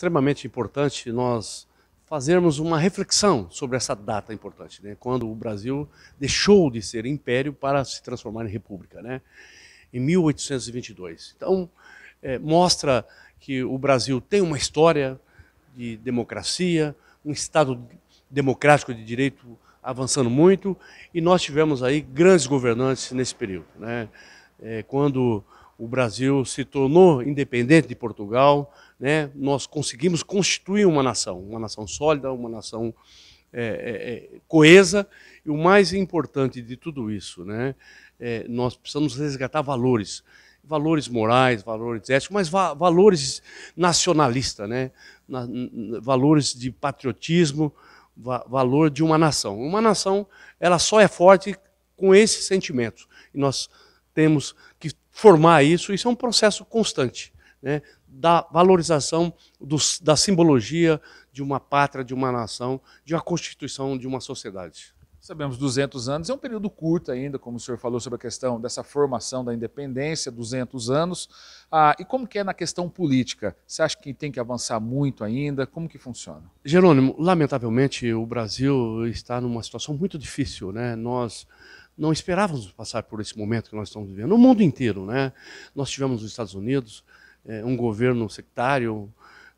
extremamente importante nós fazermos uma reflexão sobre essa data importante, né? quando o Brasil deixou de ser império para se transformar em república, né? em 1822. Então, é, mostra que o Brasil tem uma história de democracia, um Estado democrático de direito avançando muito, e nós tivemos aí grandes governantes nesse período. Né? É, quando o Brasil se tornou independente de Portugal, né? nós conseguimos constituir uma nação, uma nação sólida, uma nação é, é, é, coesa, e o mais importante de tudo isso, né? É, nós precisamos resgatar valores, valores morais, valores éticos, mas va valores nacionalistas, né? Na, valores de patriotismo, va valor de uma nação. Uma nação ela só é forte com esses sentimentos, e nós temos que formar isso. Isso é um processo constante né, da valorização dos, da simbologia de uma pátria, de uma nação, de uma constituição de uma sociedade. Sabemos 200 anos é um período curto ainda, como o senhor falou sobre a questão dessa formação da independência, 200 anos. Ah, e como que é na questão política? Você acha que tem que avançar muito ainda? Como que funciona? Jerônimo, lamentavelmente o Brasil está numa situação muito difícil, né? Nós não esperávamos passar por esse momento que nós estamos vivendo, no mundo inteiro. Né? Nós tivemos nos Estados Unidos eh, um governo sectário,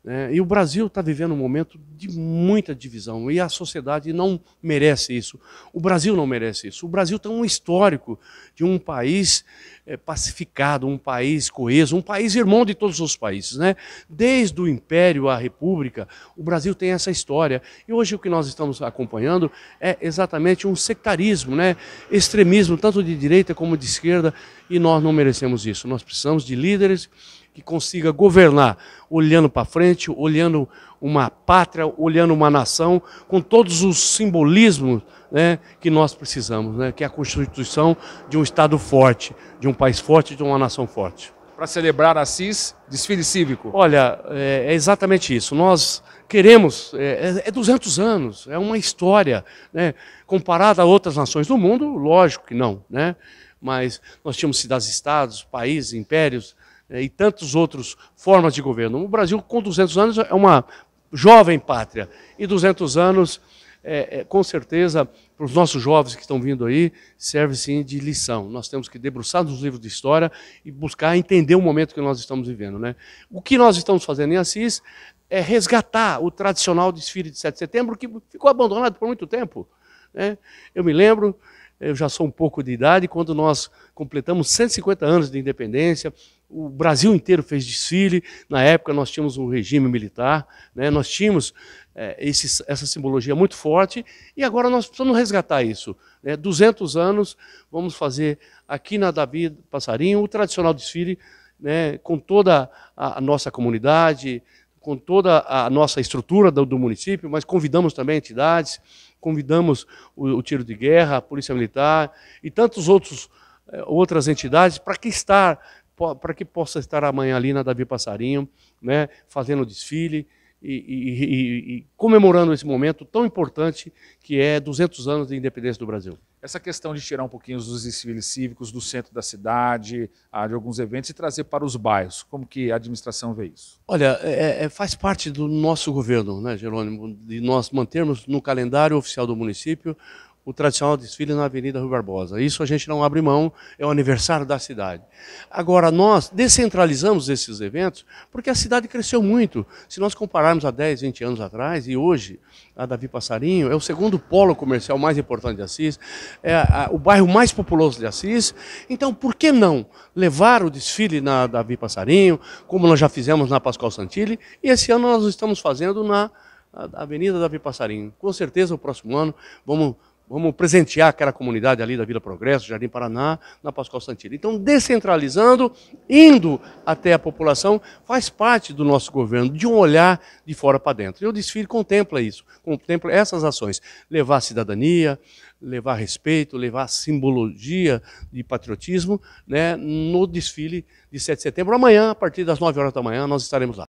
é, e o Brasil está vivendo um momento de muita divisão e a sociedade não merece isso. O Brasil não merece isso. O Brasil tem um histórico de um país é, pacificado, um país coeso, um país irmão de todos os países. Né? Desde o Império à República, o Brasil tem essa história. E hoje o que nós estamos acompanhando é exatamente um sectarismo, né? extremismo, tanto de direita como de esquerda, e nós não merecemos isso. Nós precisamos de líderes que consiga governar, olhando para frente, olhando uma pátria, olhando uma nação, com todos os simbolismos né, que nós precisamos, né, que é a constituição de um Estado forte, de um país forte, de uma nação forte. Para celebrar Assis, desfile cívico. Olha, é, é exatamente isso. Nós queremos, é, é 200 é anos, é uma história. Né? Comparada a outras nações do mundo, lógico que não, né? mas nós tínhamos cidades-estados, países, impérios, eh, e tantas outras formas de governo. O Brasil, com 200 anos, é uma jovem pátria. E 200 anos, é, é, com certeza, para os nossos jovens que estão vindo aí, serve sim de lição. Nós temos que debruçar nos livros de história e buscar entender o momento que nós estamos vivendo. Né? O que nós estamos fazendo em Assis é resgatar o tradicional desfile de 7 de setembro, que ficou abandonado por muito tempo. Né? Eu me lembro eu já sou um pouco de idade, quando nós completamos 150 anos de independência, o Brasil inteiro fez desfile. Na época nós tínhamos um regime militar, né? nós tínhamos é, esse, essa simbologia muito forte e agora nós precisamos resgatar isso. Né? 200 anos, vamos fazer aqui na Davi Passarinho o tradicional desfile né? com toda a, a nossa comunidade, com toda a nossa estrutura do, do, município, mas convidamos também entidades, convidamos o, o tiro de guerra, a polícia militar e tantos outros é, outras entidades para que estar para que possa estar amanhã ali na Davi Passarinho, né, fazendo o desfile e, e, e, e, comemorando esse momento tão importante que é 200 anos de independência do Brasil. Essa questão de tirar um pouquinho os desfiles cívicos do centro da cidade, ah, de alguns eventos, e trazer para os bairros, como que a administração vê isso? Olha, é, é, é faz parte do nosso governo, né, Jerônimo, de nós mantermos no calendário oficial do município o tradicional desfile na Avenida Rui Barbosa. Isso a gente não abre mão, é o aniversário da cidade. Agora, nós descentralizamos esses eventos porque a cidade cresceu muito. Se nós compararmos a 10, 20 anos atrás e hoje, a Davi Passarinho é o segundo polo comercial mais importante de Assis, é a, o bairro mais populoso de Assis. Então, por que não levar o desfile na Davi Passarinho, como nós já fizemos na Pascoal Santilli, e esse ano nós estamos fazendo na Avenida Davi Passarinho. Com certeza, o próximo ano, vamos Vamos presentear aquela comunidade ali da Vila Progresso, Jardim Paraná, na Pascoal Santilla. Então, descentralizando, indo até a população, faz parte do nosso governo, de um olhar de fora para dentro. E o desfile contempla isso, contempla essas ações. Levar cidadania, levar respeito, levar simbologia de patriotismo né, no desfile de 7 de setembro. Amanhã, a partir das 9 horas da manhã, nós estaremos lá.